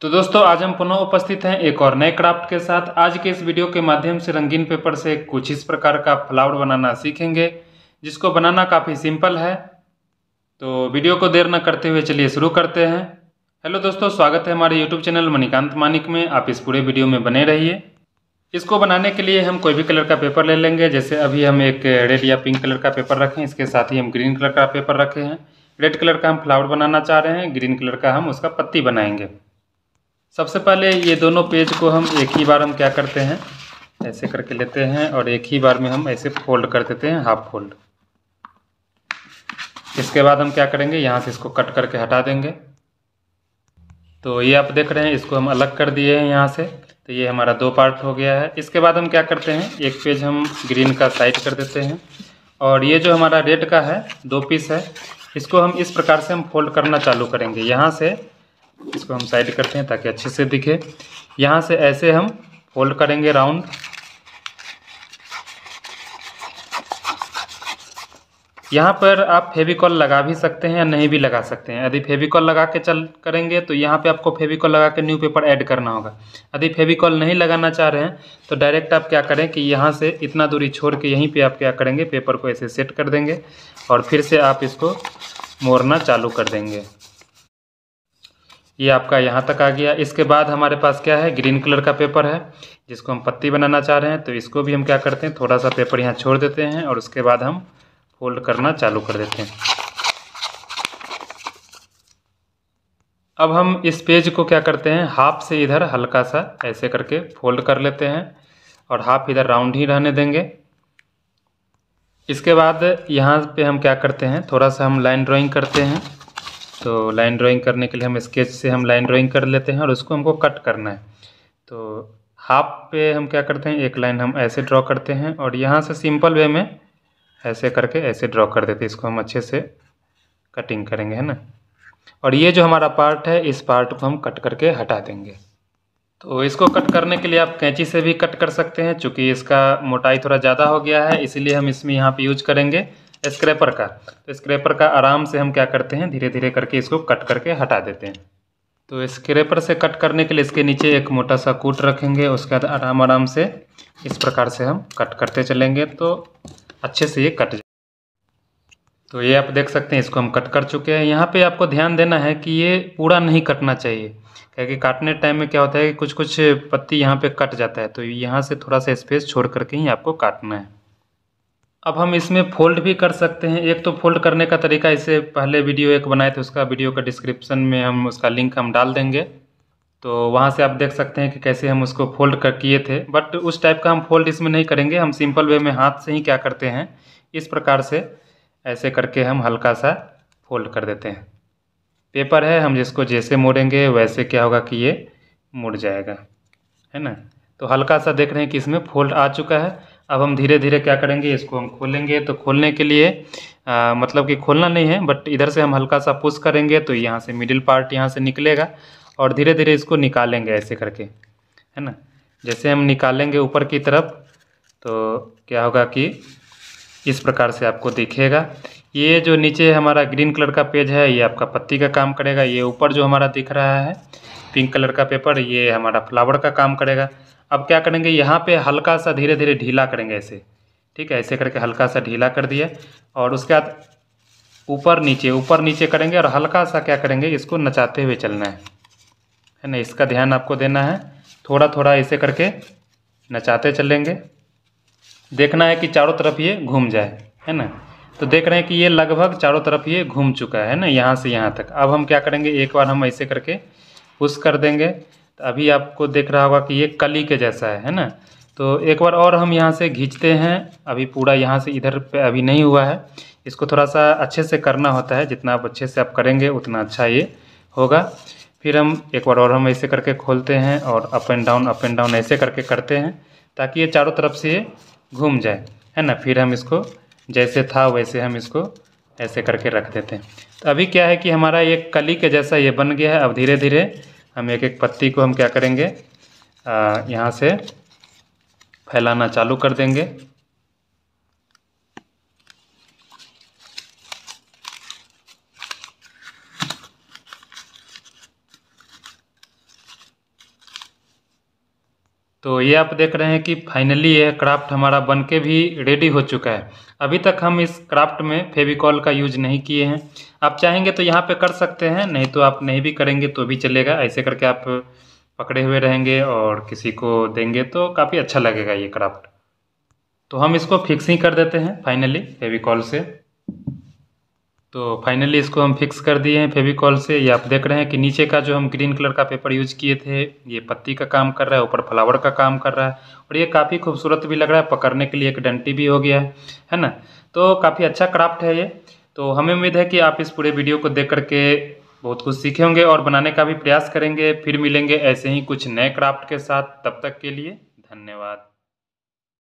तो दोस्तों आज हम पुनः उपस्थित हैं एक और नए क्राफ्ट के साथ आज के इस वीडियो के माध्यम से रंगीन पेपर से कुछ इस प्रकार का फ्लावर बनाना सीखेंगे जिसको बनाना काफ़ी सिंपल है तो वीडियो को देर न करते हुए चलिए शुरू करते हैं हेलो दोस्तों स्वागत है हमारे यूट्यूब चैनल मणिकांत मानिक में आप इस पूरे वीडियो में बने रहिए इसको बनाने के लिए हम कोई भी कलर का पेपर ले लेंगे जैसे अभी हम एक रेड या पिंक कलर का पेपर रखें इसके साथ ही हम ग्रीन कलर का पेपर रखे हैं रेड कलर का हम फ्लावर बनाना चाह रहे हैं ग्रीन कलर का हम उसका पत्ती बनाएंगे सबसे पहले ये दोनों पेज को हम एक ही बार हम क्या करते हैं ऐसे करके लेते हैं और एक ही बार में हम ऐसे फोल्ड कर देते हैं हाफ फोल्ड इसके बाद हम क्या करेंगे यहाँ से इसको कट करके हटा देंगे तो ये आप देख रहे हैं इसको हम अलग कर दिए हैं यहाँ से तो ये हमारा दो पार्ट हो गया है इसके बाद हम क्या करते हैं एक पेज हम ग्रीन का साइड कर देते हैं और ये जो हमारा रेड का है दो पीस है इसको हम इस प्रकार से हम फोल्ड करना चालू करेंगे यहाँ से इसको हम साइड करते हैं ताकि अच्छे से दिखे यहाँ से ऐसे हम फोल्ड करेंगे राउंड यहाँ पर आप फेविकॉल लगा भी सकते हैं या नहीं भी लगा सकते हैं यदि फेविकॉल लगा के चल करेंगे तो यहाँ पे आपको फेविकॉल लगा के न्यू पेपर ऐड करना होगा यदि फेविकॉल नहीं लगाना चाह रहे हैं तो डायरेक्ट आप क्या करें कि यहाँ से इतना दूरी छोड़ के यहीं पे आप क्या करेंगे पेपर को ऐसे सेट कर देंगे और फिर से आप इसको मोड़ना चालू कर देंगे ये आपका यहाँ तक आ गया इसके बाद हमारे पास क्या है ग्रीन कलर का पेपर है जिसको हम पत्ती बनाना चाह रहे हैं तो इसको भी हम क्या करते हैं थोड़ा सा पेपर यहाँ छोड़ देते हैं और उसके बाद हम फोल्ड करना चालू कर देते हैं अब हम इस पेज को क्या करते हैं हाफ से इधर हल्का सा ऐसे करके फोल्ड कर लेते हैं और हाफ इधर राउंड ही रहने देंगे इसके बाद यहाँ पे हम क्या करते हैं थोड़ा सा हम लाइन ड्राइंग करते हैं तो लाइन ड्राइंग करने के लिए हम स्केच से हम लाइन ड्राइंग कर लेते हैं और उसको हमको कट करना है तो हाफ पे हम क्या करते हैं एक लाइन हम ऐसे ड्रॉ करते हैं और यहाँ से सिंपल वे में ऐसे करके ऐसे ड्रॉ कर देते हैं इसको हम अच्छे से कटिंग करेंगे है ना और ये जो हमारा पार्ट है इस पार्ट को हम कट करके हटा देंगे तो इसको कट करने के लिए आप कैंची से भी कट कर सकते हैं चूँकि इसका मोटाई थोड़ा ज़्यादा हो गया है इसीलिए हम इसमें यहाँ पर यूज करेंगे स्क्रैपर का तो स्क्रैपर का आराम से हम क्या करते हैं धीरे धीरे करके इसको कट करके हटा देते हैं तो स्क्रैपर से कट करने के लिए इसके नीचे एक मोटा सा कूट रखेंगे उसके बाद आराम आराम से इस प्रकार से हम कट करते चलेंगे तो अच्छे से ये कट जाए तो ये आप देख सकते हैं इसको हम कट कर चुके हैं यहाँ पे आपको ध्यान देना है कि ये पूरा नहीं कटना चाहिए क्या कि काटने टाइम में क्या होता है कि कुछ कुछ पत्ती यहाँ पे कट जाता है तो यहाँ से थोड़ा सा स्पेस छोड़ करके ही आपको काटना है अब हम इसमें फोल्ड भी कर सकते हैं एक तो फोल्ड करने का तरीका इसे पहले वीडियो एक बनाए थे उसका वीडियो का डिस्क्रिप्शन में हम उसका लिंक हम डाल देंगे तो वहाँ से आप देख सकते हैं कि कैसे हम उसको फोल्ड कर किए थे बट उस टाइप का हम फोल्ड इसमें नहीं करेंगे हम सिंपल वे में हाथ से ही क्या करते हैं इस प्रकार से ऐसे करके हम हल्का सा फोल्ड कर देते हैं पेपर है हम जिसको जैसे मोड़ेंगे वैसे क्या होगा कि ये मुड़ जाएगा है ना तो हल्का सा देख रहे हैं कि इसमें फोल्ड आ चुका है अब हम धीरे धीरे क्या करेंगे इसको हम खोलेंगे तो खोलने के लिए आ, मतलब कि खोलना नहीं है बट इधर से हम हल्का सा पुश करेंगे तो यहाँ से मिडिल पार्ट यहाँ से निकलेगा और धीरे धीरे इसको निकालेंगे ऐसे करके है ना जैसे हम निकालेंगे ऊपर की तरफ तो क्या होगा कि इस प्रकार से आपको दिखेगा ये जो नीचे हमारा ग्रीन कलर का पेज है ये आपका पत्ती का काम करेगा ये ऊपर जो हमारा दिख रहा है पिंक कलर का पेपर ये हमारा फ्लावर का काम करेगा अब क्या करेंगे यहाँ पे हल्का सा धीरे धीरे ढीला करेंगे ऐसे ठीक है ऐसे करके हल्का सा ढीला कर दिया और उसके बाद ऊपर नीचे ऊपर नीचे करेंगे और हल्का सा क्या करेंगे इसको नचाते हुए चलना है है ना इसका ध्यान आपको देना है थोड़ा थोड़ा ऐसे करके नचाते चलेंगे देखना है कि चारों तरफ ये घूम जाए है ना तो देख रहे हैं कि ये लगभग चारों तरफ ये घूम चुका है ना यहाँ से यहाँ तक अब हम क्या करेंगे एक बार हम ऐसे करके पुश कर देंगे तो अभी आपको देख रहा होगा कि ये कली के जैसा है है ना तो एक बार और हम यहाँ से खींचते हैं अभी पूरा यहाँ से इधर पे अभी नहीं हुआ है इसको थोड़ा सा अच्छे से करना होता है जितना आप अच्छे से आप करेंगे उतना अच्छा ये होगा फिर हम एक बार और हम ऐसे करके खोलते हैं और up and down up and down ऐसे करके करते हैं ताकि ये चारों तरफ से ये घूम जाए है ना फिर हम इसको जैसे था वैसे हम इसको ऐसे करके रख देते हैं तो अभी क्या है कि हमारा ये कली के जैसा ये बन गया है अब धीरे धीरे हम एक एक पत्ती को हम क्या करेंगे यहाँ से फैलाना चालू कर देंगे तो ये आप देख रहे हैं कि फाइनली यह क्राफ्ट हमारा बन के भी रेडी हो चुका है अभी तक हम इस क्राफ्ट में फेविकॉल का यूज नहीं किए हैं आप चाहेंगे तो यहाँ पे कर सकते हैं नहीं तो आप नहीं भी करेंगे तो भी चलेगा ऐसे करके आप पकड़े हुए रहेंगे और किसी को देंगे तो काफ़ी अच्छा लगेगा ये क्राफ्ट तो हम इसको फिक्सिंग कर देते हैं फाइनली फेविकॉल से तो फाइनली इसको हम फिक्स कर दिए हैं फेविकॉल से ये आप देख रहे हैं कि नीचे का जो हम ग्रीन कलर का पेपर यूज किए थे ये पत्ती का काम कर रहा है ऊपर फ्लावर का काम कर रहा है और ये काफ़ी खूबसूरत भी लग रहा है पकड़ने के लिए एक डंटी भी हो गया है है ना तो काफ़ी अच्छा क्राफ्ट है ये तो हमें उम्मीद है कि आप इस पूरे वीडियो को देख करके बहुत कुछ सीखे होंगे और बनाने का भी प्रयास करेंगे फिर मिलेंगे ऐसे ही कुछ नए क्राफ्ट के साथ तब तक के लिए धन्यवाद